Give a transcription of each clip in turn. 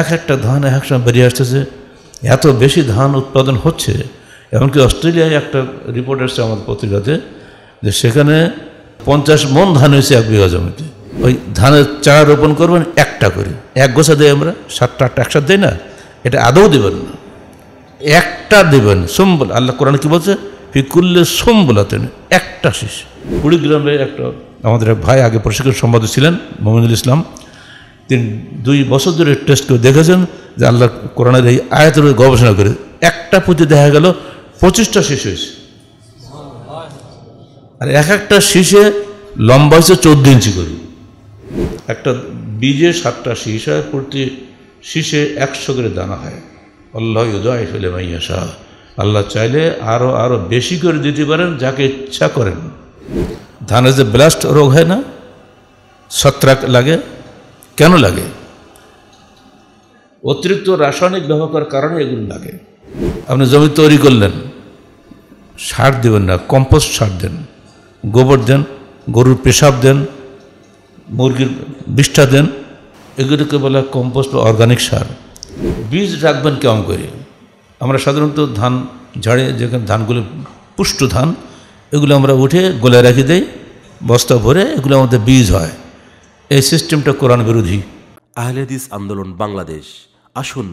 এক একটা ধান এক এক সময় বেরিয়ে আসতেছে এত বেশি ধান উৎপাদন হচ্ছে এমনকি অস্ট্রেলিয়ায় একটা রিপোর্ট এসছে আমাদের পত্রিকাতে যে সেখানে পঞ্চাশ মন ধান হয়েছে এক বিঘা জমিতে ওই ধানের চারা রোপণ করবেন একটা করে এক গোছা দেয় আমরা সাতটা আটটা একসাথে দেয় না এটা আদৌ দেবেন না একটা দেবেন সম্বল আল্লাহ কোরআন কী বলছে ফিকুল্লে বলাতেন একটা কুড়ি কুড়িগ্রামে একটা আমাদের ভাই আগে প্রশিক্ষণ সম্পাদক ছিলেন মোমিনুল ইসলাম তিনি দুই বছর ধরে টেস্ট করে দেখেছেন যে আল্লাহ কোরআনের এই আয়াতের গবেষণা করে একটা পুঁতি দেখা গেল পঁচিশটা শিশু হয়েছে আর এক একটা শীষে লম্বা হয়েছে চোদ্দ ইঞ্চি করে একটা বীজে সাতটা শীষ হয় প্রতি শীষে একশো করে দানা হয় আল্লাহ উদয় ফেলে মাইয়া শাহ আল্লাহ চাইলে আরও আরও বেশি করে দিতে পারেন যাকে ইচ্ছা করেন ধানের যে ব্লাস্ট রোগ হয় না ছত্রাক লাগে কেন লাগে অতিরিক্ত রাসায়নিক ব্যবহার করার কারণে এগুলো লাগে আপনি জমি তৈরি করলেন সার দেবেন না কম্পোস্ট সার দেন গোবর দেন গরুর পেশাব দেন মুরগির বিষ্ঠা দেন এগুলোকে বলা কম্পোস্ট বা অর্গানিক সার বীজ রাখবেন কেমন করে আমরা সাধারণত ধান ঝাড়ে যেখানে ধানগুলো পুষ্ট ধান এগুলো আমরা উঠে গোলায় রাখি দেই বস্তা ভরে এগুলো আমাদের বীজ হয় এই সিস্টেমটা কোরআন বিরোধী আহলেদিস আন্দোলন বাংলাদেশ আসুন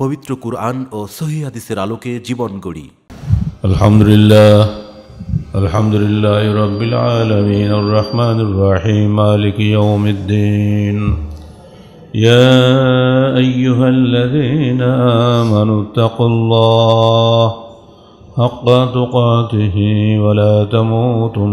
পবিত্র কোরআন ও সহি হাদিসের আলোকে জীবন গড়ি আলহামদুলিল্লাহ আলহামদুলিল্লাহ রবিল আলমিন রহমান রাহিম মালিক ইয়াউমিদ্দিন يا أيها الذين آمنوا اتقوا الله حق تقاته ولا تموتن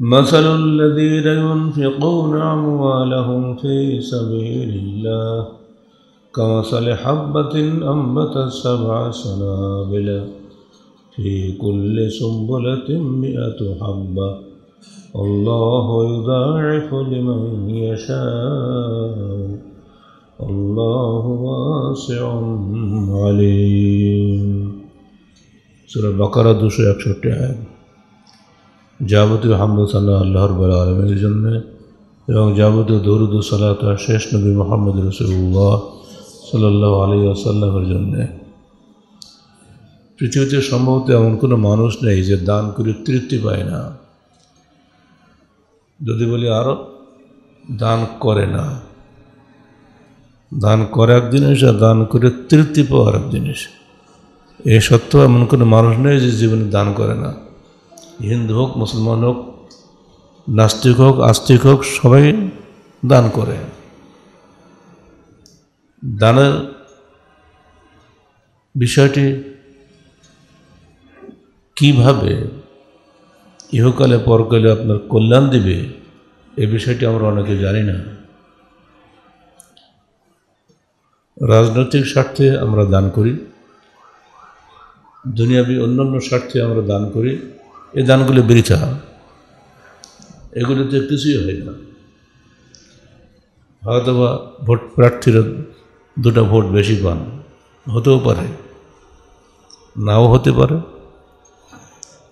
مثل الذين ينفقون أموالهم في سبيل الله كمثل حبة أنبت سبع سنابل في كل سنبلة مئة حبة الله يضاعف لمن يشاء الله واسع عليم سورة البقرة بقرة تعالى যাবতীয় হামদ সাল্লাহ আল্লাহর বলা আলমের জন্য এবং যাবতীয় দৌরুদ সাল্লাহ তার শেষ নবী মোহাম্মদ রসুল্লাহ সাল্লাহ আলী আসাল্লামের জন্যে পৃথিবীতে সম্ভবত এমন কোনো মানুষ নেই যে দান করে তৃপ্তি পায় না যদি বলি আরও দান করে না দান করে এক জিনিস আর দান করে তৃপ্তি পাওয়ার এক জিনিস এ সত্ত্বেও এমন কোনো মানুষ নেই যে জীবনে দান করে না হিন্দু হোক মুসলমান হোক নাস্তিক হোক আস্তিক হোক সবাই দান করে দানের বিষয়টি কিভাবে ইহকালে পরকালে আপনার কল্যাণ দিবে এ বিষয়টি আমরা অনেকে জানি না রাজনৈতিক স্বার্থে আমরা দান করি দুনিয়াবি অন্যান্য স্বার্থে আমরা দান করি এই দানগুলি বৃথা এগুলোতে কিছুই হয় না হয়তো বা ভোট প্রার্থীরা দুটা ভোট বেশি পান হতেও পারে নাও হতে পারে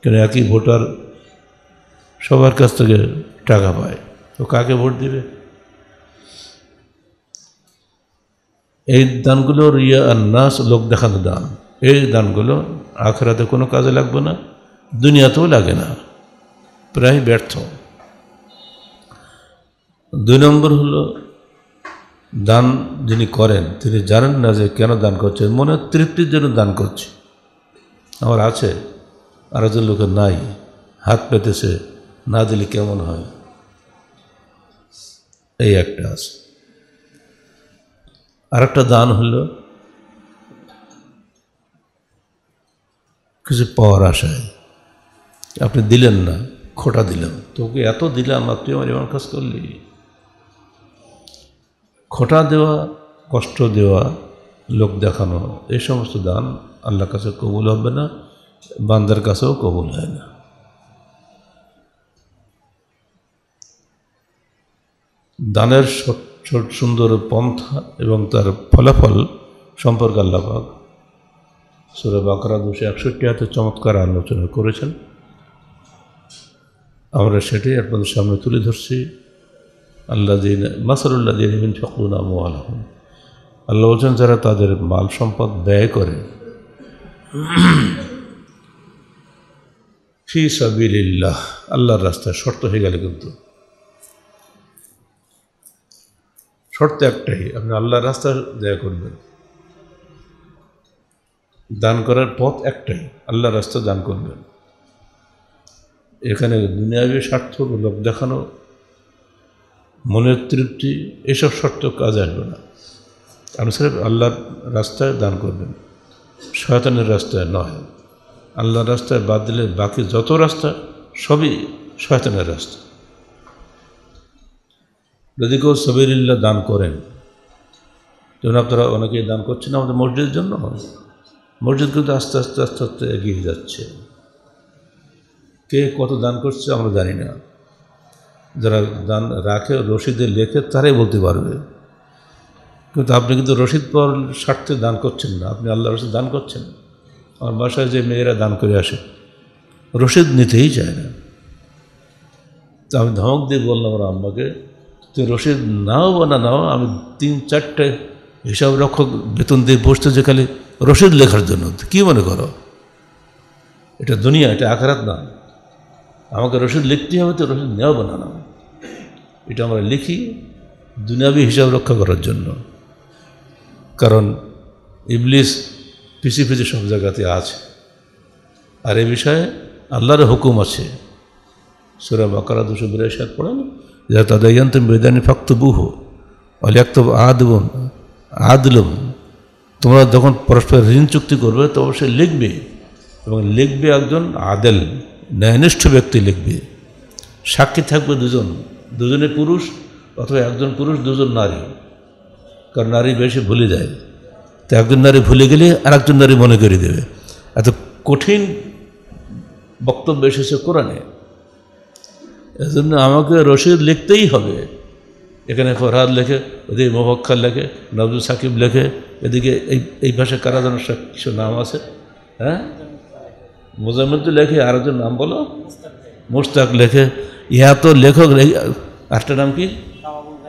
কেন একই ভোটার সবার কাছ থেকে টাকা পায় তো কাকে ভোট দিবে এই দানগুলো রিয়া আর নাস লোক দেখানো দান এই দানগুলো আখরাতে কোনো কাজে লাগবে না দুনিয়াতেও লাগে না প্রায় ব্যর্থ দুই নম্বর হল দান যিনি করেন তিনি জানেন না যে কেন দান করছেন মনে তৃপ্তির জন্য দান করছে আমার আছে আর একজন লোকের নাই হাত পেতেছে না দিলে কেমন হয় এই একটা আছে আরেকটা দান হলো কিছু পাওয়ার আশায় আপনি দিলেন না খোটা দিলেন তোকে এত দিলাম আর তুই আমার এমন কাজ করলি খোটা দেওয়া কষ্ট দেওয়া লোক দেখানো এই সমস্ত দান আল্লাহর কাছে কবুল হবে না বান্দার কাছেও কবুল হয় না দানের ছোট সুন্দর পন্থা এবং তার ফলাফল সম্পর্কে আল্লাহ সুরে বাকরা দুশো একষট্টি হাতে চমৎকার আলোচনা করেছেন আমরা সেটাই আপনাদের সামনে তুলে ধরছি আল্লাহ দিন মাসারুল্লাহ দিন ইমিন ফকরুন আমু আল্লাহ বলছেন যারা তাদের মাল সম্পদ ব্যয় করে ফি সাবিল্লাহ আল্লাহর রাস্তায় শর্ত হয়ে গেল কিন্তু শর্ত একটাই আপনি আল্লাহর রাস্তা দেয়া করবেন দান করার পথ একটাই আল্লাহর রাস্তা দান করবেন এখানে দুনিয়াবী স্বার্থ লোক দেখানো মনের তৃপ্তি এসব শর্ত কাজ আসবে না আপনি স্যার আল্লাহর রাস্তায় দান করবেন শয়তানের রাস্তায় নয় আল্লাহর রাস্তায় বাদ দিলে বাকি যত রাস্তা সবই শয়তানের রাস্তা যদি কেউ সবিরিল্লা দান করেন যেমন আপনারা অনেকেই দান করছেন আমাদের মসজিদের জন্য মসজিদ কিন্তু আস্তে আস্তে আস্তে আস্তে এগিয়ে যাচ্ছে কে কত দান করছে আমরা জানি না যারা দান রাখে রসিদে লেখে তারাই বলতে পারবে কিন্তু আপনি কিন্তু রসিদ পর স্বার্থে দান করছেন না আপনি আল্লাহ রশিদ দান করছেন আমার বাসায় যে মেয়েরা দান করে আসে রশিদ নিতেই চায় না তো আমি ধমক দিয়ে বললাম আমার আম্মাকে তুই রসিদ নাও বা না নাও আমি তিন চারটে হিসাব রক্ষক বেতন দিয়ে বসতে যে খালি রসিদ লেখার জন্য কি মনে করো এটা দুনিয়া এটা আখারাত না আমাকে রসিদ লিখতে হবে তো রসিদ নেওয়া না এটা আমরা লিখি দুনিয়াবি হিসাব রক্ষা করার জন্য কারণ ইবলিস পিছি পিছি সব জায়গাতে আছে আর এ বিষয়ে আল্লাহর হুকুম আছে সুরা বাকারা দুশো বিরাশি এক পড়েন যা তাদের ইয়ান্তম বেদানি ফাক্ত বুহ অলিয়াক্তব আদবন আদলম তোমরা যখন পরস্পর ঋণ চুক্তি করবে তো অবশ্যই লিখবে এবং লিখবে একজন আদেল ন্যায়নিষ্ঠ ব্যক্তি লিখবে সাক্ষী থাকবে দুজন দুজনে পুরুষ অথবা একজন পুরুষ দুজন নারী কারণ নারী বেশি ভুলে যায় তো একজন নারী ভুলে গেলে আর একজন নারী মনে করে দেবে এত কঠিন বক্তব্য এসেছে কোরআনে এজন্য আমাকে রশিদ লিখতেই হবে এখানে ফরহাদ লেখে ওদিকে মোবাক্ষর লেখে নবজুল সাকিব লেখে এদিকে এই এই ভাষায় কারা যেন কিছু নাম আছে হ্যাঁ মোজাম্মেল লেখে আর একজন নাম বলো মুস্তাক লেখে ইহা তো লেখক আরেকটা নাম কি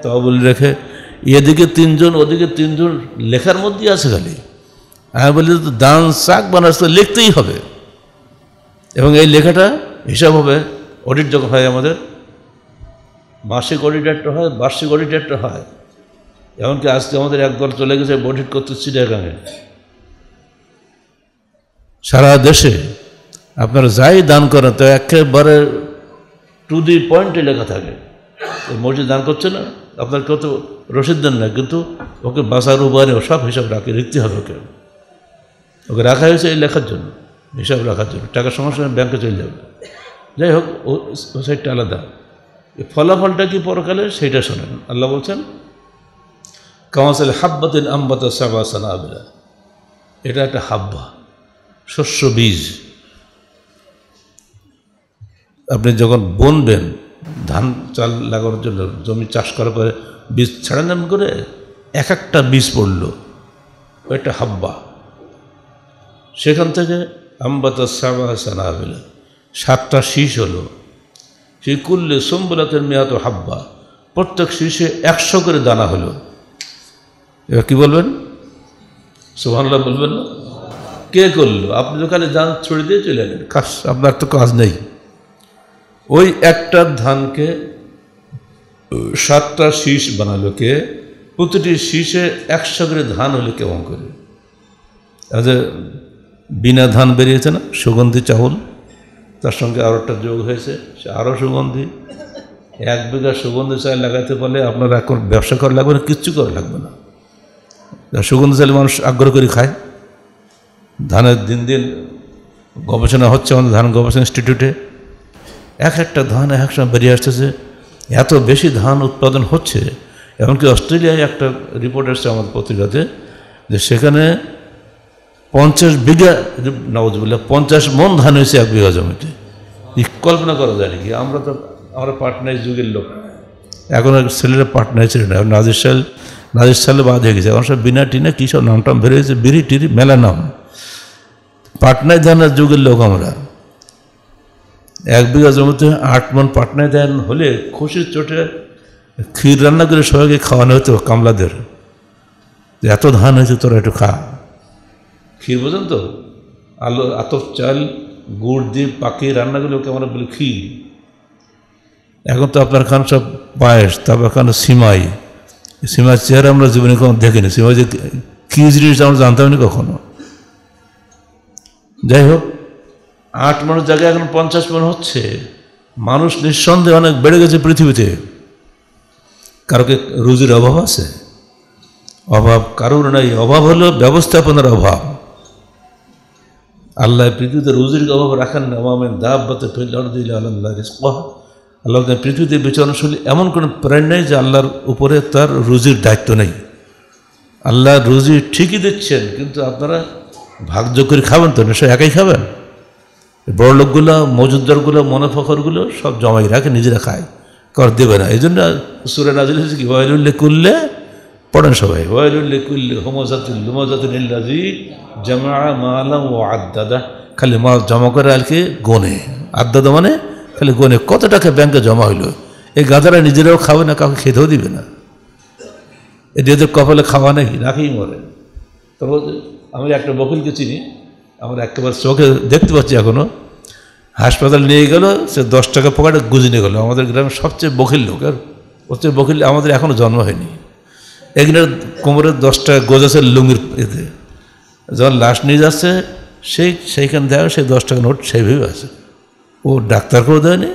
তহবুল লেখে এদিকে তিনজন ওদিকে তিনজন লেখার মধ্যে আছে খালি আমি বলি তো দান শাক বানাস তো লিখতেই হবে এবং এই লেখাটা হিসাব হবে অডিট যখন হয় আমাদের মাসিক অডিট একটা হয় বার্ষিক অডিট একটা হয় এমনকি আজকে আমাদের একদল চলে গেছে অডিট করতে চিড়িয়াখানে সারা দেশে আপনারা যাই দান করেন তো একেবারে টু দি পয়েন্টে লেখা থাকে মসজিদ দান করছে না আপনার কেউ তো রসিদ দেন না কিন্তু ওকে বাসার ও সব হিসাব রাখে লিখতে হবে ওকে ওকে রাখা হয়েছে এই লেখার জন্য হিসাব রাখার জন্য টাকা সমস্যা ব্যাংকে চলে যাবে যাই হোক ও সাইডটা আলাদা এই ফলাফলটা কি পরকালে সেইটা শোনেন আল্লাহ বলছেন কামাসাল হাব্বাতিন আম্বাতা সাবা আবিরা এটা একটা হাব্বা শস্য বীজ আপনি যখন বনবেন ধান চাল লাগানোর জন্য জমি চাষ করার পরে বীজ ছাড়ালেন করে এক একটা বীজ পড়ল একটা হাব্বা সেখান থেকে আম্বাতা শ্যামা সানা হইল সাতটা শীষ হলো সেই কুল্লে সোম্বলাতের মেয়াদ হাব্বা প্রত্যেক শীষে একশো করে দানা হলো এবার কী বলবেন সুহানুল্লাহ বলবেন না কে করলো আপনি ওখানে দান ছড়িয়ে দিয়ে চলে গেলেন কাজ আপনার তো কাজ নেই ওই একটা ধানকে সাতটা শীষ বানালো কে প্রতিটি শীষে একশো করে ধান হলে কেমন করে আজ বিনা ধান বেরিয়েছে না সুগন্ধি চাউল তার সঙ্গে আরও একটা যোগ হয়েছে সে আরও সুগন্ধি এক বিঘা সুগন্ধি চাল লাগাতে পারলে আপনার এখন ব্যবসা করা লাগবে না কিচ্ছু করা লাগবে না সুগন্ধি চাল মানুষ আগ্রহ করে খায় ধানের দিন দিন গবেষণা হচ্ছে আমাদের ধান গবেষণা ইনস্টিটিউটে এক একটা ধান এক সময় বেরিয়ে আসতেছে এত বেশি ধান উৎপাদন হচ্ছে এমনকি অস্ট্রেলিয়ায় একটা রিপোর্ট এসছে আমাদের পত্রিকাতে যে সেখানে পঞ্চাশ বিঘা নবজ বললে পঞ্চাশ মন ধান হয়েছে এক বিঘা জমিতে কল্পনা করা যায় কি আমরা তো আমরা পাটনায় যুগের লোক এখন ছেলেরা পাটনায় ছিল না নাজির সাল নাজির সালে বাদ হয়ে গেছে এখন সব বিনা টিনা কী সব নাম টাম বেরিয়েছে বিড়ি টিরি মেলা নাম পাটনায় ধানের যুগের লোক আমরা এক বিঘা জমিতে আট মন পাটনায় দেন হলে খুশির চোটে ক্ষীর রান্না করে সবাইকে খাওয়ানো হতো কামলাদের এত ধান হয়েছে তোরা একটু খা ক্ষীর বোঝেন তো আলো এত চাল গুড় দিয়ে পাকিয়ে রান্না করলে ওকে আমরা বলি ক্ষীর এখন তো আপনার খান সব পায়েস তারপর খান সিমাই সিমার চেহারা আমরা জীবনে কখনো দেখিনি সিমাই যে কী জিনিস আমরা জানতাম না কখনো যাই হোক আট মনের জায়গায় এখন পঞ্চাশ মন হচ্ছে মানুষ নিঃসন্দেহে অনেক বেড়ে গেছে পৃথিবীতে কারোকে রুজির অভাব আছে অভাব কারোর নাই অভাব হলো ব্যবস্থাপনার অভাব আল্লাহ পৃথিবীতে রুজির অভাব রাখেন না মামেন বাতে ফেললে দিলে আল্লাহ আল্লাহ পৃথিবীতে বিচরণশীল এমন কোনো প্রাণী নেই যে আল্লাহর উপরে তার রুজির দায়িত্ব নেই আল্লাহ রুজি ঠিকই দিচ্ছেন কিন্তু আপনারা ভাগ্য করে খাবেন তো নেশা একাই খাবেন বড় লোকগুলো মজুদ্দারগুলো ফখরগুলো সব জমাই রাখে নিজেরা খায় কর দেবে না এই জন্য সুরে নাজিল হয়েছে কি উল্লেখ করলে পড়েন সবাই ওয়াইলুল্লে কুল্লে হোমজাতুল হোমজাতুল্লাজি জামা মালাম ও আদাদা খালি মাল জমা করে আর কি গনে আদাদা মানে খালি গনে কত টাকা ব্যাংকে জমা হইলো এই গাঁদারা নিজেরাও খাবে না কাউকে খেতেও দিবে না এদের কপালে খাওয়া নাকি না মরে তবে আমি একটা বকুলকে চিনি আমরা একেবারে চোখে দেখতে পাচ্ছি এখনও হাসপাতাল নিয়ে গেল সে দশ টাকা পকেটে গুজে নিয়ে গেলো আমাদের গ্রামের সবচেয়ে বখিল লোক আর সবচেয়ে বখিল আমাদের এখনও জন্ম হয়নি এখানে কোমরে দশ টাকা গোজাছে লুঙ্গির এতে যখন লাশ নিয়ে যাচ্ছে সেই সেইখান দেয় সেই দশ টাকা নোট সেইভাবে আছে ও ডাক্তার করে দেয়নি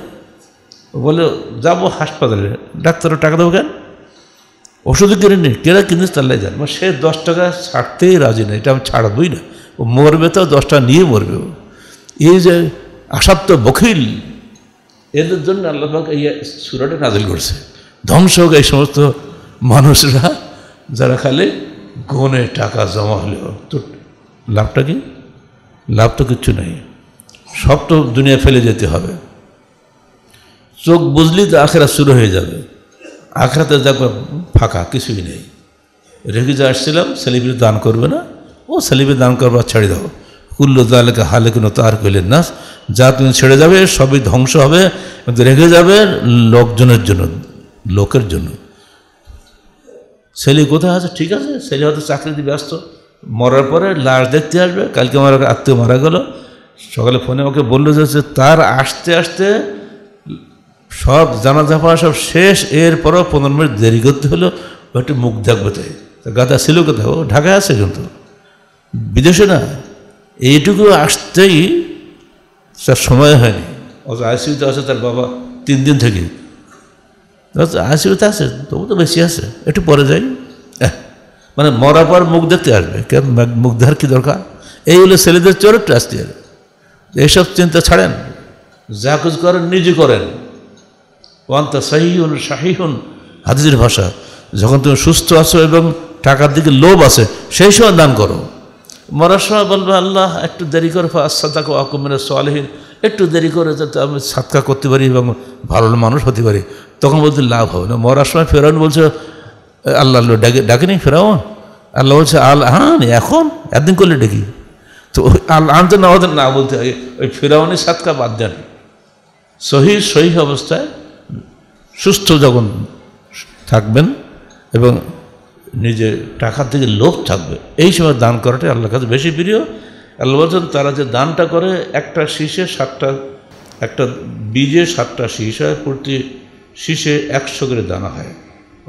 বলে যাবো হাসপাতালে ডাক্তারও টাকা দেবো কেন ওষুধও কিনে নিন কেনা কিনে চাল্লাই যান মানে সে দশ টাকা ছাড়তেই রাজি না এটা আমি ছাড়বই না মরবে তো দশটা নিয়ে মরবে এই যে আসাপ্ত বখিল এদের জন্য আল্লাহাক এই সুরাটা নাজিল করছে ধ্বংস হোক এই সমস্ত মানুষরা যারা খালি গনে টাকা জমা হলেও তো লাভটা কি লাভ তো কিচ্ছু নেই সব তো দুনিয়া ফেলে যেতে হবে চোখ বুঝলি তো আখেরা শুরু হয়ে যাবে আখরাতে দেখবে ফাঁকা কিছুই নেই রেখে যা আসছিলাম সেলিব্রিটি দান করবে না ও সেলিমে দান করবার ছেড়ে দাও কুল্লু তালেকে হালে কোনো তার কইলেন না যা তুমি ছেড়ে যাবে সবই ধ্বংস হবে রেখে যাবে লোকজনের জন্য লোকের জন্য ছেলে কোথায় আছে ঠিক আছে ছেলে হয়তো চাকরিতে ব্যস্ত মরার পরে লাশ দেখতে আসবে কালকে আমার আত্মীয় মারা গেল সকালে ফোনে ওকে বললো যে তার আসতে আসতে সব জানা জাফা সব শেষ এরপরও পনেরো মিনিট দেরি করতে হলো একটু মুখ দেখবে তাই গাদা ছিল কোথাও ঢাকায় আছে কিন্তু বিদেশে না এইটুকু আসতেই তার সময় হয়নি অত আইসিউতে আছে তার বাবা তিন দিন থেকে আইসিউতে আছে তবু তো বেশি আছে একটু পরে যাই মানে মরার পর মুখ দেখতে আসবে কেন মুখ দেওয়ার কি দরকার এই হলো ছেলেদের চরিত্র আসতে হবে এইসব চিন্তা ছাড়েন যা কিছু করেন নিজে করেন ওয়ান্তা সাহিউন শাহিহুন হাদিসের ভাষা যখন তুমি সুস্থ আছো এবং টাকার দিকে লোভ আছে সেই সময় দান করো মরার সময় বলবে আল্লাহ একটু দেরি করে সাদাক কাকুমের সোয়ালহীন একটু দেরি করে যাতে আমি সাতকা করতে পারি এবং ভালো মানুষ হতে পারি তখন বলতে লাভ হবে না মরার সময় ফেরাউন বলছে আল্লাহ আল্লাহ ডাকে ডাকেনি ফেরাউন আল্লাহ বলছে আল আন এখন একদিন করলে ডেকি তো আল আন তো না ওদের না বলতে আগে ওই ফেরাউনের সাতকা বাদ দেন সহি সহি অবস্থায় সুস্থ যখন থাকবেন এবং নিজে টাকার থেকে লোভ থাকবে এই সময় দান করাটাই আল্লাহর কাছে বেশি প্রিয় আল্লাহ বলছেন তারা যে দানটা করে একটা শীষে সাতটা একটা বীজে সাতটা শীষ হয় প্রতি শীষে একশো করে দানা হয়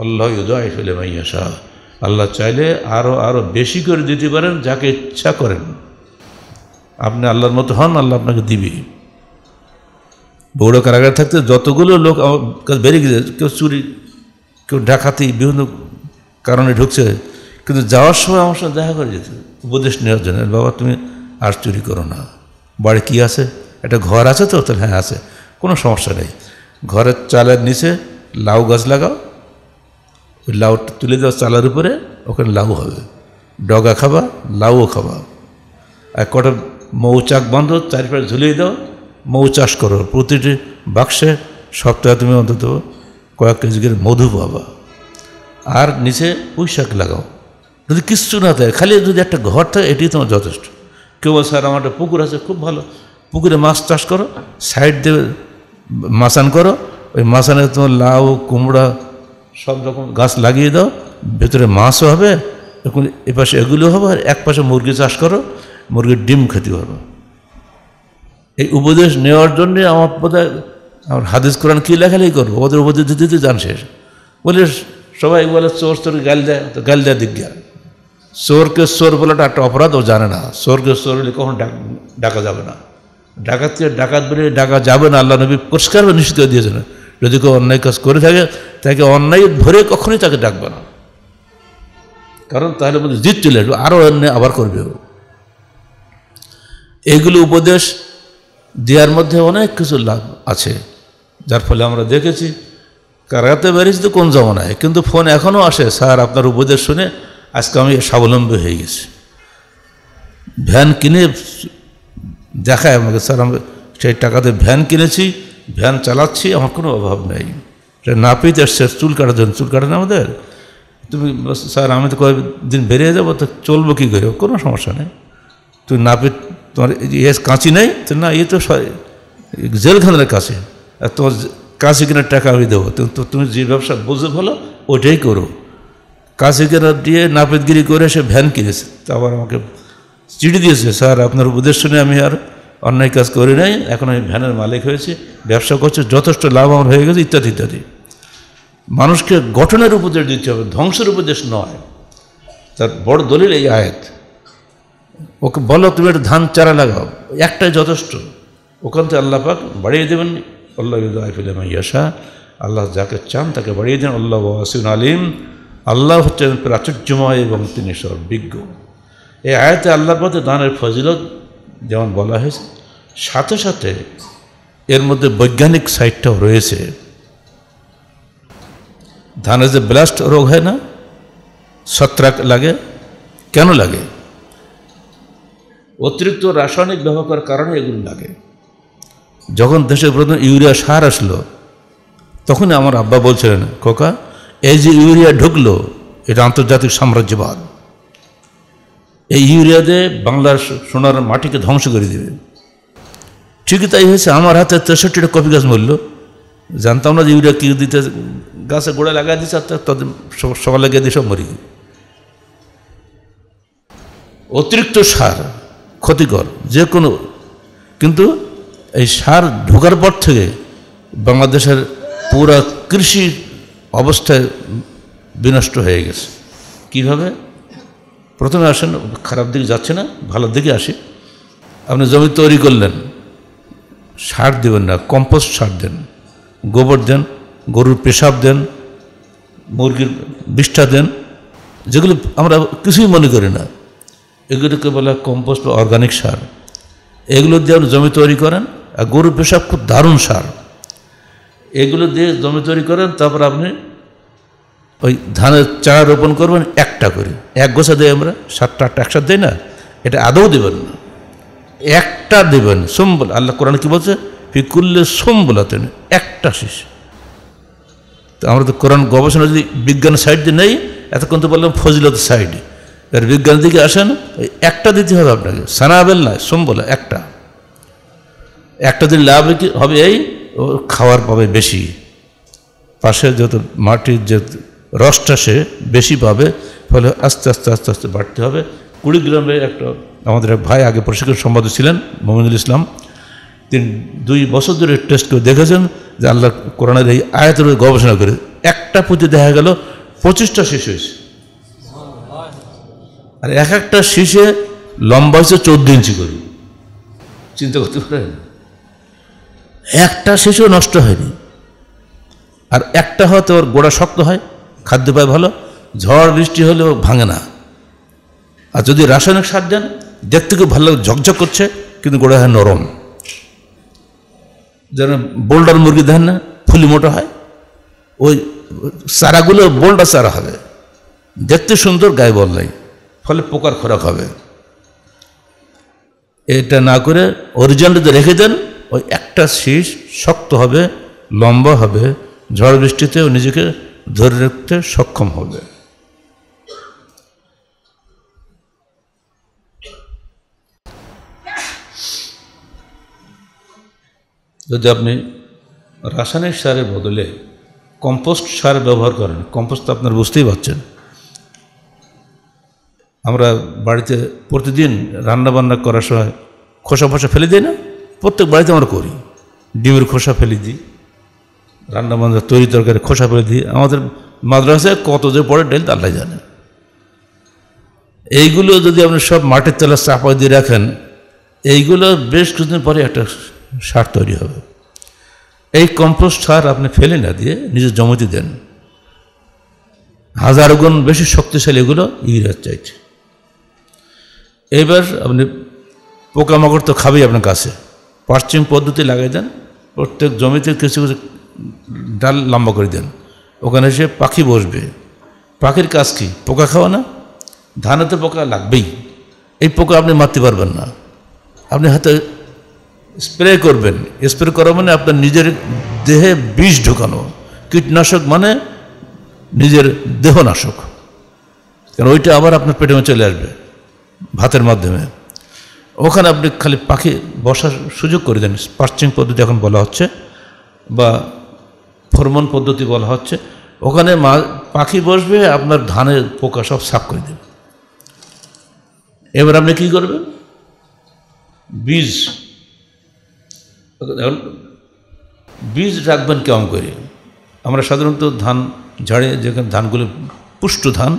আল্লাহ উদয় ফেলে মাইয়া শাহ আল্লাহ চাইলে আরও আরও বেশি করে দিতে পারেন যাকে ইচ্ছা করেন আপনি আল্লাহর মতো হন আল্লাহ আপনাকে দিবে বড় কারাগার থাকতে যতগুলো লোক আমার কাছে বেরিয়ে গেছে কেউ চুরি কেউ ডাকাতি বিভিন্ন কারণে ঢুকছে কিন্তু যাওয়ার সময় আমার সঙ্গে দেখা করে যেত উপদেশ নেওয়ার জন্য বাবা তুমি আর চুরি করো না বাড়ি কি আছে একটা ঘর আছে তো তাহলে হ্যাঁ আছে কোনো সমস্যা নেই ঘরের চালের নিচে লাউ গাছ লাগাও ওই লাউটা তুলে দেওয়া চালের উপরে ওখানে লাউ হবে ডগা খাবা লাউও খাবা আর কটা মৌচাক বন্ধ চারিপাশে ঝুলিয়ে দাও মৌ চাষ করো প্রতিটি বাক্সে সপ্তাহে তুমি অন্তত কয়েক কেজি করে মধু পাবা আর নিচে শাক লাগাও যদি কিচ্ছু না থাকে খালি যদি একটা ঘর থাকে এটি তোমার যথেষ্ট কেউ স্যার আমার একটা পুকুর আছে খুব ভালো পুকুরে মাছ চাষ করো সাইড দিয়ে মাসান করো ওই মাসানে তোমার লাউ কুমড়া সব রকম গাছ লাগিয়ে দাও ভেতরে মাছও হবে এখন এপাশে এগুলো হবে আর এক পাশে মুরগি চাষ করো মুরগির ডিম খেতে হবে এই উপদেশ নেওয়ার জন্যে আমার বোধহয় আমার হাদিস কোরআন কী লেখালেই করবো ওদের উপদেশ দিতে দিতে জান শেষ বলে সবাই বলে চোর চোর গাল দেয় তো গাল দেয় দিজ্ঞা চোরকে চোর বলাটা একটা অপরাধ ও জানে না স্বর্গে চোর হলে কখন ডাকা যাবে না ডাকাতকে ডাকাত বলে ডাকা যাবে না আল্লাহ নবী পরিষ্কারভাবে দিয়েছে দিয়েছেন যদি কেউ অন্যায় কাজ করে থাকে তাকে অন্যায় ভরে কখনই তাকে ডাকবে না কারণ তাহলে বলে জিত চলে আসবে আরও অন্যায় আবার করবে এইগুলো উপদেশ দেওয়ার মধ্যে অনেক কিছু লাভ আছে যার ফলে আমরা দেখেছি কারাতে বেরিয়েছি তো কোন জমানায় কিন্তু ফোন এখনও আসে স্যার আপনার উপদেশ শুনে আজকে আমি স্বাবলম্বী হয়ে গেছি ভ্যান কিনে দেখায় আমাকে স্যার আমি সেই টাকাতে ভ্যান কিনেছি ভ্যান চালাচ্ছি আমার কোনো অভাব নেই নাপিত এসছে চুল কাটার জন্য চুল কাটে আমাদের তুমি স্যার আমি তো কয়েকদিন বেরিয়ে যাবো তো চলবো কী করে কোনো সমস্যা নেই তুমি নাপিত তোমার ইয়ে কাঁচি নেই তো না ইয়ে তো জেলখানার কাছে আর তোমার কাছে কেনার টাকা আমি দেবো তো তুমি যে ব্যবসা বুঝে ভালো ওইটাই করো কাছে কেনার দিয়ে নাপেদগিরি করে সে ভ্যান কিনেছে তো আবার আমাকে চিঠি দিয়েছে স্যার আপনার উপদেশ নিয়ে আমি আর অন্যায় কাজ করি নাই এখন আমি ভ্যানের মালিক হয়েছি ব্যবসা করছে যথেষ্ট লাভ আমার হয়ে গেছে ইত্যাদি ইত্যাদি মানুষকে গঠনের উপদেশ দিতে হবে ধ্বংসের উপদেশ নয় তার বড় দলিল এই আয়াত ওকে বলো তুমি একটা ধান চারা লাগাও একটাই যথেষ্ট ওখান থেকে আল্লাপাক বাড়িয়ে দেবেন আল্লাহ আল্লাহ যাকে চান তাকে বাড়িয়ে দেন আল্লাহ ওয়াসিন আলিম আল্লাহ হচ্ছেন প্রাচুর্যময় এবং তিনি সর্বজ্ঞ এই আয়াতে আল্লাহ পথে দানের ফজিলত যেমন বলা হয়েছে সাথে সাথে এর মধ্যে বৈজ্ঞানিক সাইডটাও রয়েছে ধানের যে ব্লাস্ট রোগ হয় না ছত্রাক লাগে কেন লাগে অতিরিক্ত রাসায়নিক ব্যবহার কারণে এগুলো লাগে যখন দেশে প্রথম ইউরিয়া সার আসলো তখন আমার আব্বা বলছিলেন কোকা এই যে ইউরিয়া ঢুকলো এটা আন্তর্জাতিক সাম্রাজ্যবাদ এই ইউরিয়া দিয়ে বাংলার সোনার মাটিকে ধ্বংস করে দেবে ঠিকই তাই হয়েছে আমার হাতে তেষট্টিটা কপি গাছ মরল জানতাম না যে ইউরিয়া কি দিতে গাছে গোড়া লাগাই দিচ্ছে আর তাদের সকাল লাগিয়ে দিয়ে সব মরি অতিরিক্ত সার ক্ষতিকর যে কোনো কিন্তু এই সার ঢোকার পর থেকে বাংলাদেশের পুরা কৃষির অবস্থায় বিনষ্ট হয়ে গেছে কিভাবে প্রথমে আসেন খারাপ দিকে যাচ্ছে না ভালোর দিকে আসে আপনি জমি তৈরি করলেন সার দেবেন না কম্পোস্ট সার দেন গোবর দেন গরুর পেশাব দেন মুরগির বিষ্ঠা দেন যেগুলো আমরা কিছুই মনে করি না এগুলোকে বলা কম্পোস্ট বা অর্গানিক সার এগুলো দিয়ে আপনি জমি তৈরি করেন আর গরু পেশাব খুব দারুণ সার এগুলো দিয়ে জমি তৈরি করেন তারপর আপনি ওই ধানের চারা রোপণ করবেন একটা করে এক গোছা দেয় আমরা সাতটা আটটা একসাথে দেয় না এটা আদৌ দেবেন না একটা দেবেন সম্বল আল্লাহ কোরআন কি বলছে ফিকুল্লে সম্বলাতেন একটা শেষ তো আমরা তো কোরআন গবেষণা যদি বিজ্ঞান সাইড দিয়ে নেই এতক্ষণ তো বললাম ফজিলত সাইড এর বিজ্ঞান দিকে আসেন ওই একটা দিতে হবে আপনাকে সানাবেল নয় সম্বল একটা একটা দিন লাভ হবে এই ও খাওয়ার পাবে বেশি পাশে যত মাটির যে রসটা সে বেশি পাবে ফলে আস্তে আস্তে আস্তে আস্তে বাড়তে হবে কুড়িগ্রামে একটা আমাদের এক ভাই আগে প্রশিক্ষণ সম্পাদক ছিলেন মোমিনুল ইসলাম তিনি দুই বছর ধরে টেস্ট করে দেখেছেন যে আল্লাহ কোরআনের এই আয়াতের গবেষণা করে একটা পুঁতে দেখা গেল পঁচিশটা শিশু হয়েছে আর এক একটা শীষে লম্বা হয়েছে চোদ্দ ইঞ্চি করে চিন্তা করতে পারেন একটা শিশু নষ্ট হয়নি আর একটা হয়তো ওর গোড়া শক্ত হয় খাদ্য পায় ভালো ঝড় বৃষ্টি হলেও ভাঙে না আর যদি রাসায়নিক সার দেন দেখতে খুব ভালো ঝকঝক করছে কিন্তু গোড়া হয় নরম যেন বোল্ডার মুরগি দেন না ফুলি মোটা হয় ওই চারাগুলো বোল্ডার চারা হবে দেখতে সুন্দর গায়ে বল নাই ফলে পোকার খোরাক হবে এটা না করে অরিজিনাল রেখে দেন ওই একটা শীষ শক্ত হবে লম্বা হবে ঝড় বৃষ্টিতেও নিজেকে ধরে রাখতে সক্ষম হবে যদি আপনি রাসায়নিক সারের বদলে কম্পোস্ট সার ব্যবহার করেন কম্পোস্ট আপনার বুঝতেই পারছেন আমরা বাড়িতে প্রতিদিন রান্নাবান্না করার সময় খোসা ফসা ফেলে দিই না প্রত্যেক বাড়িতে আমরা করি ডিমের খোসা ফেলে দিই রান্না বান্না তৈরি তরকারি খোসা ফেলে দিই আমাদের মাদ্রাসায় কত যে পরে ডেল আল্লাহ জানে এইগুলো যদি আপনি সব মাটির তলা চাপা দিয়ে রাখেন এইগুলো বেশ কিছুদিন পরে একটা সার তৈরি হবে এই কম্পোস্ট সার আপনি ফেলে না দিয়ে নিজের জমিতে দেন হাজার গুণ বেশি শক্তিশালী এগুলো ইউরিয়ার চাইছে এবার আপনি পোকামাকড় তো খাবেই আপনার কাছে পশ্চিম পদ্ধতি লাগিয়ে দেন প্রত্যেক জমিতে কিছু কিছু ডাল লম্বা করে দেন ওখানে এসে পাখি বসবে পাখির কাজ কি পোকা খাওয়া না ধানে তো পোকা লাগবেই এই পোকা আপনি মারতে পারবেন না আপনি হাতে স্প্রে করবেন স্প্রে করা মানে আপনার নিজের দেহে বিষ ঢোকানো কীটনাশক মানে নিজের দেহনাশক কারণ ওইটা আবার আপনার পেটে চলে আসবে ভাতের মাধ্যমে ওখানে আপনি খালি পাখি বসার সুযোগ করে দেন পার্চিং পদ্ধতি এখন বলা হচ্ছে বা ফরমন পদ্ধতি বলা হচ্ছে ওখানে মা পাখি বসবে আপনার ধানের পোকা সব সাফ করে দেবে এবার আপনি কী করবেন বীজ বীজ রাখবেন কেমন করে আমরা সাধারণত ধান ঝাড়ে যেখানে ধানগুলো পুষ্ট ধান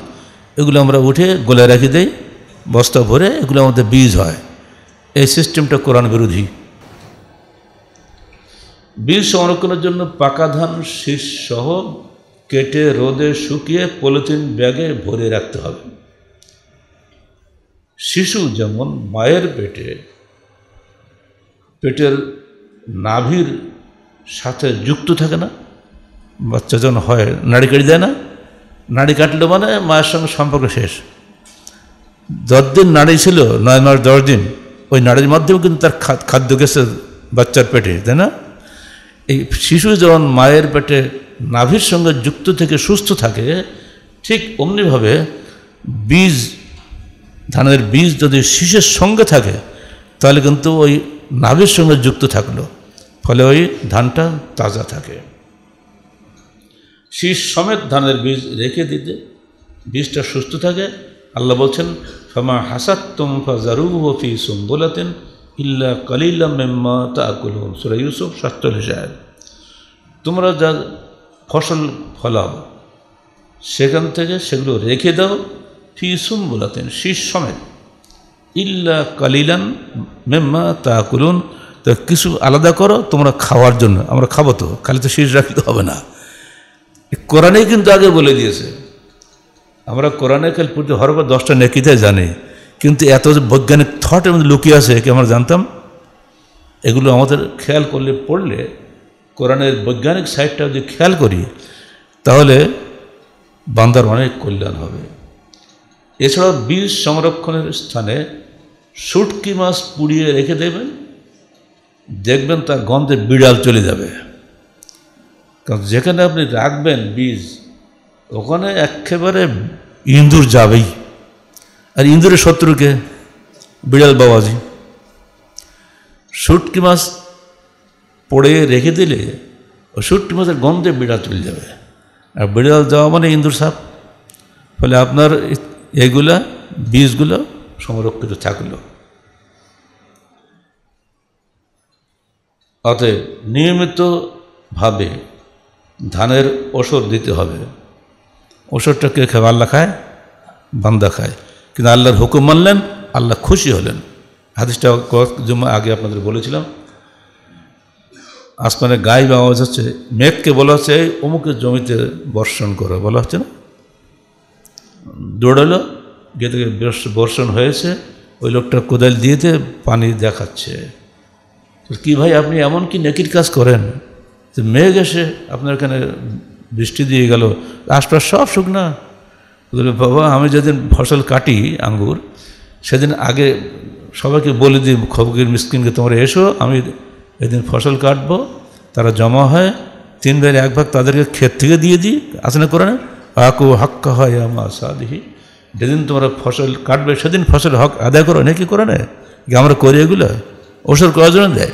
এগুলো আমরা উঠে গোলায় রেখে দেই বস্তা ভরে এগুলো আমাদের বীজ হয় এই সিস্টেমটা কোরআন বিরোধী বীজ সংরক্ষণের জন্য পাকা ধান সহ কেটে রোদে শুকিয়ে পলিথিন ব্যাগে ভরে রাখতে হবে শিশু যেমন মায়ের পেটে পেটের নাভির সাথে যুক্ত থাকে না বাচ্চা যখন হয় নাড়ি কেটে দেয় না নাড়ি কাটলে মানে মায়ের সঙ্গে সম্পর্ক শেষ দশ দিন নাড়ি ছিল নয় মাস দশ দিন ওই নাড়ির মাধ্যমে কিন্তু তার খাদ্য গেছে বাচ্চার পেটে তাই না এই শিশু যখন মায়ের পেটে নাভির সঙ্গে যুক্ত থেকে সুস্থ থাকে ঠিক অমনিভাবে বীজ ধানের বীজ যদি শীষের সঙ্গে থাকে তাহলে কিন্তু ওই নাভির সঙ্গে যুক্ত থাকলো ফলে ওই ধানটা তাজা থাকে শীষ সমেত ধানের বীজ রেখে দিতে বীজটা সুস্থ থাকে আল্লাহ বলছেন হাসাত হাসাত্তুম ফারু ফি সুম্বুলাতেন ইল্লা কালিল্লা মেম্মা কুলুন সুরা ইউসুফ সাতচল্লিশ আয়াত তোমরা যা ফসল ফলাও সেখান থেকে সেগুলো রেখে দাও ফি সুম্বুলাতেন শীষ সমেত ইল্লা কালিলান মেম্মা কুলুন তা কিছু আলাদা করো তোমরা খাওয়ার জন্য আমরা খাবো তো খালি তো শীষ রাখতে হবে না কোরআনেই কিন্তু আগে বলে দিয়েছে আমরা কোরআনে কাল প্রতি হরবা দশটা নেকিতে জানি কিন্তু এত বৈজ্ঞানিক থট এবং লুকিয়ে আছে কি আমরা জানতাম এগুলো আমাদের খেয়াল করলে পড়লে কোরআনের বৈজ্ঞানিক সাইডটা যদি খেয়াল করি তাহলে বান্দার অনেক কল্যাণ হবে এছাড়া বীজ সংরক্ষণের স্থানে সুটকি মাছ পুড়িয়ে রেখে দেবেন দেখবেন তার গন্ধে বিড়াল চলে যাবে কারণ যেখানে আপনি রাখবেন বীজ ওখানে একেবারে ইঁদুর যাবেই আর ইঁদুরের শত্রুকে বিড়াল বাবাজি শুটকি মাছ পড়ে রেখে দিলে ও শুটকি মাছের গন্ধে বিড়াল চলে যাবে আর বিড়াল যাওয়া মানে ইন্দুর সাপ ফলে আপনার এগুলা বীজগুলো সংরক্ষিত থাকলো অতএব নিয়মিতভাবে ধানের ওষুধ দিতে হবে ওষুধটা কে খাবে আল্লাহ খায় বান্দা খায় কিন্তু আল্লাহর হুকুম মানলেন আল্লাহ খুশি হলেন হাদিসটা জুম্মা আগে আপনাদের বলেছিলাম আসমানে গায়ে বা আওয়াজ হচ্ছে মেঘকে বলা হচ্ছে এই অমুকের জমিতে বর্ষণ করে বলা হচ্ছে না দৌড়ালো গিয়ে থেকে বর্ষণ হয়েছে ওই লোকটা কোদাল দিয়েতে পানি দেখাচ্ছে কি ভাই আপনি এমন কি নেকির কাজ করেন যে মেঘ এসে আপনার এখানে বৃষ্টি দিয়ে গেল আশপাশ সব শুকনা বাবা আমি যেদিন ফসল কাটি আঙ্গুর সেদিন আগে সবাইকে বলে দিই খবগির মিসকিনকে তোমরা এসো আমি এদিন ফসল কাটবো তারা জমা হয় তিন ভাই এক ভাগ তাদেরকে ক্ষেত থেকে দিয়ে দিই আছে না করে আকু হাক্কা হয় আমা সাদিহি যেদিন তোমরা ফসল কাটবে সেদিন ফসল হক আদায় করো নাকি করে না আমরা করি এগুলো ওষুধ কয়জন দেয়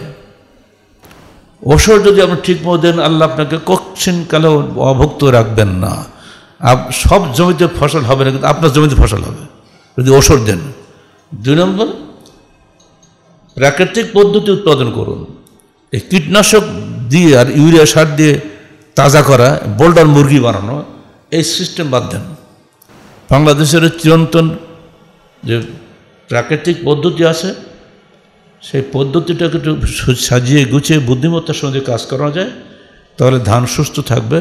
ওষুধ যদি আপনি ঠিক মতো দেন আল্লাহ আপনাকে কক্ষিন কালেও অভুক্ত রাখবেন না সব জমিতে ফসল হবে না কিন্তু আপনার জমিতে ফসল হবে যদি ওষুধ দেন দুই নম্বর প্রাকৃতিক পদ্ধতি উৎপাদন করুন এই কীটনাশক দিয়ে আর ইউরিয়া সার দিয়ে তাজা করা বোল্ডার মুরগি বানানো এই সিস্টেম বাদ দেন বাংলাদেশের চিরন্তন যে প্রাকৃতিক পদ্ধতি আছে সেই পদ্ধতিটাকে একটু সাজিয়ে গুছিয়ে বুদ্ধিমত্তার সঙ্গে কাজ করা যায় তাহলে ধান সুস্থ থাকবে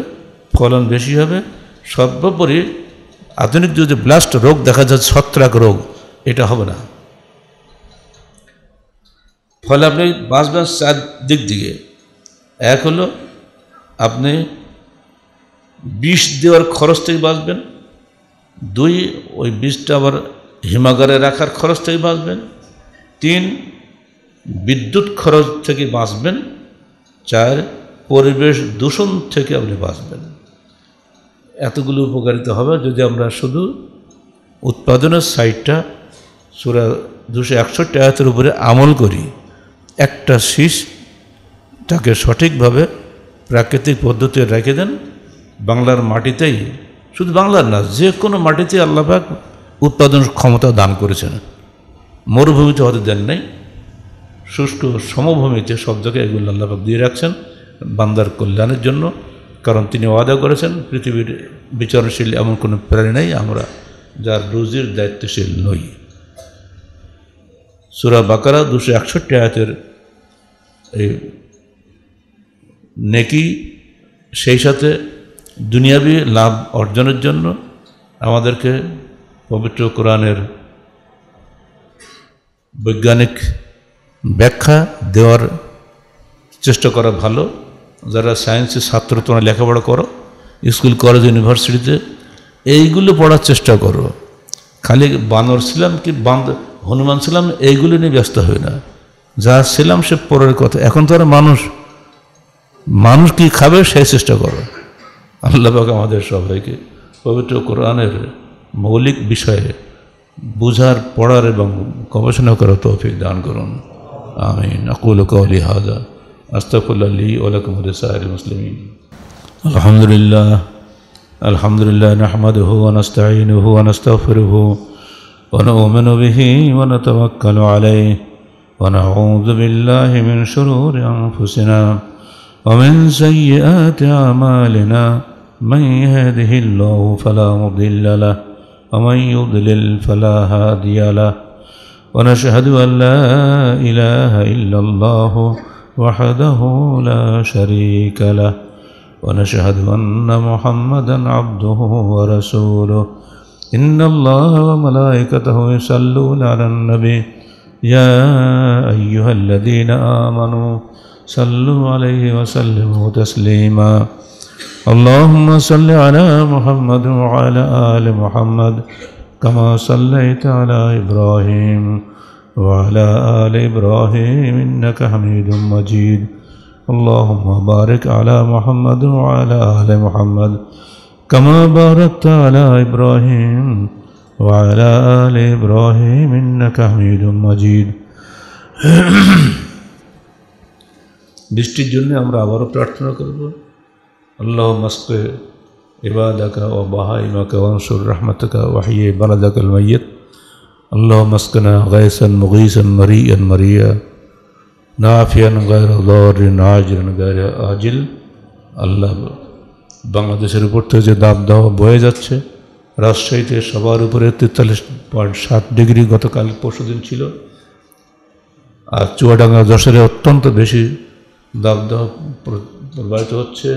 ফলন বেশি হবে সর্বোপরি আধুনিক যদি ব্লাস্ট রোগ দেখা যায় ছত্রাক রোগ এটা হবে না ফলে আপনি বাঁচবেন চার দিক দিকে এক হলো আপনি বিষ দেওয়ার খরচ থেকে বাঁচবেন দুই ওই বিষটা আবার হিমাগারে রাখার খরচ থেকে বাঁচবেন তিন বিদ্যুৎ খরচ থেকে বাঁচবেন চার পরিবেশ দূষণ থেকে আপনি বাঁচবেন এতগুলো উপকারিত হবে যদি আমরা শুধু উৎপাদনের সাইডটা সুরা দুশো একষট্টি আয়াতের উপরে আমল করি একটা শীষ তাকে সঠিকভাবে প্রাকৃতিক পদ্ধতিতে রেখে দেন বাংলার মাটিতেই শুধু বাংলার না যে কোনো মাটিতে আল্লাপাক উৎপাদন ক্ষমতা দান করেছেন মরুভূমিতে হতে দেন নাই সুষ্ঠু সমভূমিতে সব জায়গায় এগুলো আল্লাহাক দিয়ে রাখছেন বান্দার কল্যাণের জন্য কারণ তিনি ওয়াদা করেছেন পৃথিবীর বিচারশীল এমন কোনো প্রাণী নেই আমরা যার রুজির দায়িত্বশীল নই সুরা বাকারা দুশো একষট্টি আয়াতের এই নেকি সেই সাথে দুনিয়াবি লাভ অর্জনের জন্য আমাদেরকে পবিত্র কোরআনের বৈজ্ঞানিক ব্যাখ্যা দেওয়ার চেষ্টা করা ভালো যারা সায়েন্সের ছাত্র তোমরা লেখাপড়া করো স্কুল কলেজ ইউনিভার্সিটিতে এইগুলো পড়ার চেষ্টা করো খালি বানর ছিলাম কি বান্ধ হনুমান ছিলাম এইগুলো নিয়ে ব্যস্ত হয় না যা ছিলাম সে পরের কথা এখন তো আর মানুষ মানুষ কি খাবে সেই চেষ্টা করো আল্লাহবাক আমাদের সবাইকে পবিত্র কোরআনের মৌলিক বিষয়ে বুঝার পড়ার এবং গবেষণা করার তৌফিক দান করুন آمين أقول قولي هذا أستغفر الله لي ولكم ولسائر المسلمين الحمد لله الحمد لله نحمده ونستعينه ونستغفره ونؤمن به ونتوكل عليه ونعوذ بالله من شرور أنفسنا ومن سيئات أعمالنا من يهده الله فلا مضل له ومن يضلل فلا هادي له ونشهد أن لا إله إلا الله وحده لا شريك له ونشهد أن محمدا عبده ورسوله إن الله وملائكته يصلون على النبي يا أيها الذين آمنوا صلوا عليه وسلموا تسليما اللهم صل على محمد وعلى آل محمد كما صليت على إبراهيم وعلى آل إبراهيم إنك حميد مجيد اللهم بارك على محمد وعلى آل محمد كما باركت على إبراهيم وعلى آل إبراهيم إنك حميد مجيد বৃষ্টির জন্য আমরা আবারও প্রার্থনা করব আল্লাহ মাস্কে عبادك وبهائمك وانصر رحمتك وحي بلدك الميت اللهم اسقنا غيثا مغيثا مريئا مريئا نافيا غير ضار عاجلا غير آجل আল্লাহ বাংলাদেশের উপর থেকে যে দাবদাহ বয়ে যাচ্ছে রাজশাহীতে সবার উপরে তেতাল্লিশ পয়েন্ট সাত ডিগ্রি গতকাল পরশুদিন ছিল আর চুয়াডাঙ্গা যশোরে অত্যন্ত বেশি দাবদাহ প্রবাহিত হচ্ছে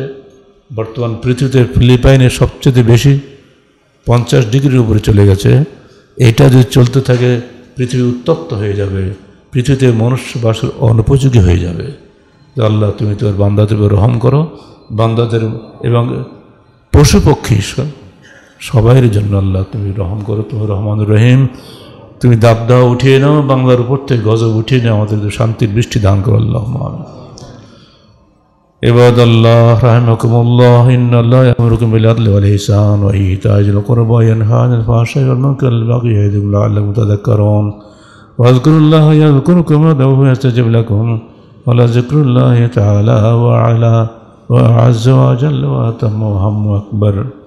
বর্তমান পৃথিবীতে ফিলিপাইনে সবচেয়ে বেশি পঞ্চাশ ডিগ্রির উপরে চলে গেছে এটা যদি চলতে থাকে পৃথিবী উত্তপ্ত হয়ে যাবে পৃথিবীতে মনুষ্য বাসের অনুপযোগী হয়ে যাবে আল্লাহ তুমি তোমার বান্দাদের রহম করো বান্দাদের এবং পশু পক্ষী সবাইয়ের জন্য আল্লাহ তুমি রহম করো তুমি রহমান রহিম তুমি দাবদাহ উঠিয়ে নাও বাংলার উপর থেকে গজব উঠিয়ে নাও আমাদের শান্তির বৃষ্টি দান করো আল্লাহ عباد الله رحمكم الله إن الله يأمركم بالعدل والإحسان وإيتاء ذي القربى وينهى عن الفحشاء والمنكر والبغي يعظكم لعلكم تذكرون واذكروا الله يذكركم ودعوه يستجب لكم ولذكر الله تعالى وأعلى وأعز وجل وأتم وهم أكبر